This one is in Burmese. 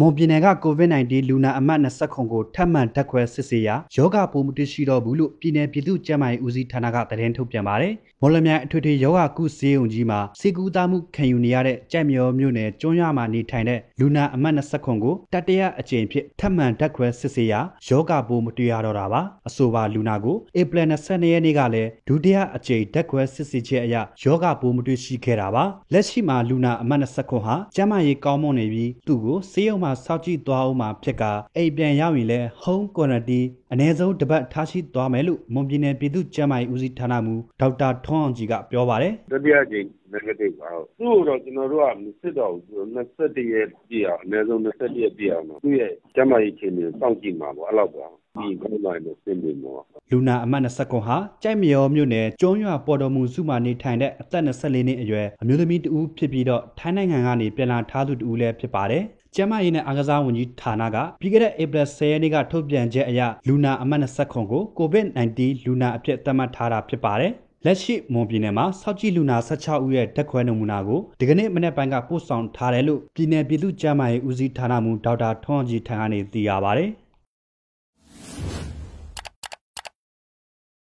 မွန်ပြည်နယ်က COVID-19 လူနာအမှတ်27ကိုထပ်မံဓာတ်ခွဲစစ်ဆေးရာရောဂါပိုးမတွေ့ရှိတော့ဘူးလို့ပြည်နယ်ပြည်သူ့ကျန်းမာရေးဦးစီးဌာနကသတင်းထုတ်ပြန်ပါတယ်။မော်လမြိုင်အထွေထွေရောဂါကုဆေးရုံကြီးမှာစေကူသားမှုခံယူနေရတဲ့ကြံ့မြော်မြို့နယ်ကျွန်းရွာမှာနေထိုင်တဲ့လူနာအမှတ်29ကိုတတိယအကြိမ်ဖြစ်ထပ်မံဓာတ်ခွဲစစ်ဆေးရာရောဂါပိုးမတွေ့ရတော့တာပါ။အဆိုပါလူနာကိုဧပြီလ22ရက်နေ့ကလည်းဒုတိယအကြိမ်ဓာတ်ခွဲစစ်ဆေးချက်အရရောဂါပိုးမတွေ့ရှိခဲ့တာပါ။လက်ရှိမှာလူနာအမှတ်29ဟာကျန်းမာရေးကောင်းမွန်နေပြီးသူ့ကိုဆေးရုံမှာစောင့်ကြည့်သွားဦးမှာဖြစ်ကအိမ်ပြန်ရောက်ရင်လည်း home quarantine အနည်းဆုံးတစ်ပတ်ထားရှိသွားမယ်လို့မွန်ပြည်နယ်ပြည်သူ့ကျန်းမာရေးဦးစီးဌာနမှူးဒေါက်တာထွန်းအောင်ကြည်ကပြောပါတယ်။တတိယကြိမ် negative ပါဟုတ်။သူ့ကိုတော့ကျွန်တော်တို့ကမစစ်တော့ဘူး21ရက်ပြည့်အောင်အနည်းဆုံး21ရက်ပြည့်အောင်သူ့ရဲ့ကျန်းမာရေးအခြေအနေကိုစောင့်ကြည့်မှာပေါ့အဲ့လောက်ပါဒီကောင်းလိုက်လို့စဉ်းနေမှာလူနာအမတ်20ခွန်ဟာကြိုက်မရောမြို့နယ်ကျွန်းရွာပေါ်တော်မူစုမှနေထိုင်တဲ့အသက်24နှစ်အရွယ်အမျိုးသမီးတဦးဖြစ်ပြီးတော့ထိုင်းနိုင်ငံကနေပြန်လာထားသူတဦးလည်းဖြစ်ပါတယ်ကျန်းမာရေးနဲ့အားကစားဝန်ကြီးဌာနကပြီးခဲ့တဲ့ဧပြီ10ရက်နေ့ကထုတ်ပြန်ချက်အရလူနာအမှတ်29ကို COVID-19 လူနာအဖြစ်သတ်မှတ်ထားတာဖြစ်ပါတယ်။လက်ရှိမွန်ပြည်နယ်မှာစောက်ကြည့်လူနာ16ဦးရဲ့ဓာတ်ခွဲနမူနာကိုဒီကနေ့မနေ့ပိုင်းကပို့ဆောင်ထားတယ်လို့ပြည်နယ်ပြည်သူ့ကျန်းမာရေးဦးစီးဌာနမှဒေါက်တာထွန်းအောင်ကြည်ထံကနေသိရပါတယ်။